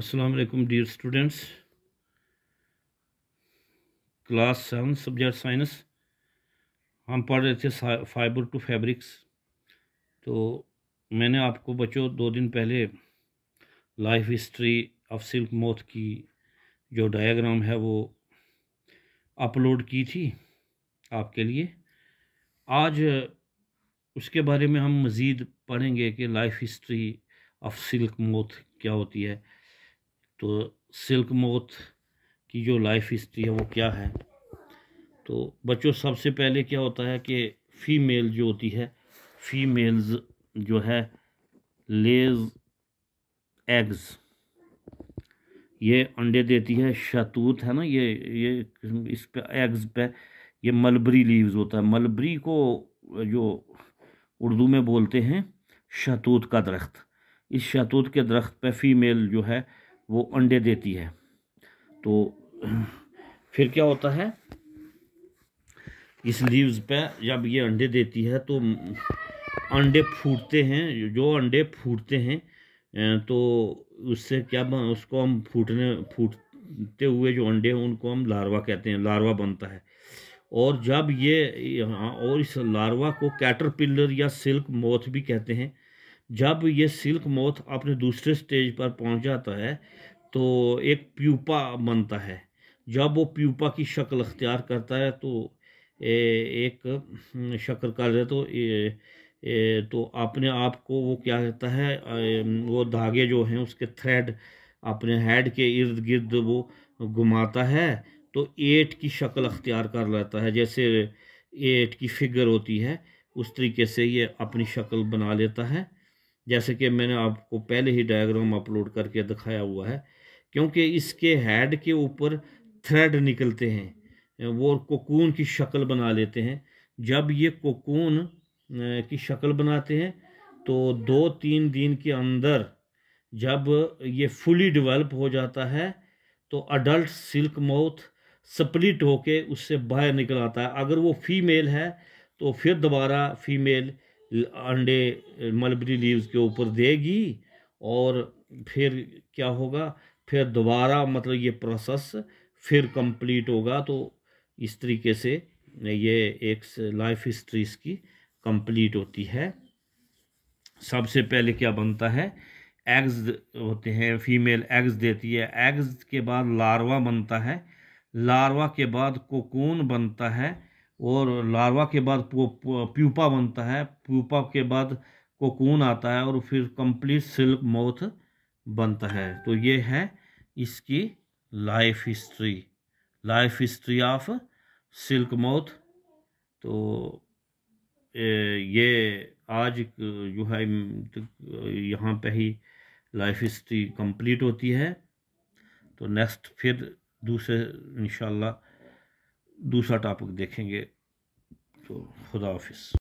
Aslam dear students class seven subject science हम पढ़ रहे थे फाइबर टू फैब्रिक्स तो मैंने आपको बच्चों दो दिन पहले लाइफ हिस्ट्री ऑफ सिल्क मौत की जो डायग्राम है वो अपलोड की थी आपके लिए आज उसके बारे में हम मज़ीद पढ़ेंगे कि लाइफ हिस्ट्री ऑफ सिल्क मौत क्या होती है तो सिल्क मौत की जो लाइफ हिस्ट्री है वो क्या है तो बच्चों सबसे पहले क्या होता है कि फीमेल जो होती है फीमेल्स जो है लेज एग्ज़ ये अंडे देती है शतूत है ना ये ये इस पे एग्स पे ये मलबरी लीव्स होता है मलबरी को जो उर्दू में बोलते हैं शतूत का दरख्त इस शतूत के दरख्त पे फीमेल जो है वो अंडे देती है तो फिर क्या होता है इस लीव्स पे जब ये अंडे देती है तो अंडे फूटते हैं जो अंडे फूटते हैं तो उससे क्या उसको हम फूटने फूटते हुए जो अंडे हैं उनको हम लार्वा कहते हैं लार्वा बनता है और जब ये हाँ, और इस लार्वा को कैटरपिलर या सिल्क मोथ भी कहते हैं जब ये सिल्क मोथ अपने दूसरे स्टेज पर पहुंच जाता है तो एक प्यूपा बनता है जब वो प्यूपा की शक्ल अख्तियार करता है तो एक हम्म, शक्ल कर दे तो ए, ए, तो अपने आप को वो क्या कहता है वो धागे जो हैं उसके थ्रेड अपने हेड के इर्द गिर्द वो घुमाता है तो एट की शक्ल अख्तियार कर लेता है जैसे एट की फिगर होती है उस तरीके से ये अपनी शक्ल बना लेता है जैसे कि मैंने आपको पहले ही डायग्राम अपलोड करके दिखाया हुआ है क्योंकि इसके हेड के ऊपर थ्रेड निकलते हैं वो कोकून की शक्ल बना लेते हैं जब ये कोकून की शक्ल बनाते हैं तो दो तीन दिन के अंदर जब ये फुली डेवलप हो जाता है तो अडल्ट सिल्क माउथ स्प्लिट होके उससे बाहर निकल आता है अगर वो फीमेल है तो फिर दोबारा फीमेल अंडे मलबरी लीव्स के ऊपर देगी और फिर क्या होगा फिर दोबारा मतलब ये प्रोसेस फिर कंप्लीट होगा तो इस तरीके से ये एक लाइफ हिस्ट्री इसकी कंप्लीट होती है सबसे पहले क्या बनता है एग्स होते हैं फीमेल एग्स देती है एग्स के बाद लार्वा बनता है लार्वा के बाद कोकून बनता है और लार्वा के बाद प्यूपा बनता है प्यूपा के बाद कोकून आता है और फिर कंप्लीट सिल्क मोथ बनता है तो ये है इसकी life history life history of silk moth तो ये आज जो है तो, यहाँ पे ही लाइफ हिस्ट्री कंप्लीट होती है तो नेक्स्ट फिर दूसरे इंशाल्लाह दूसरा टॉपिक देखेंगे तो खुदा हाफिज़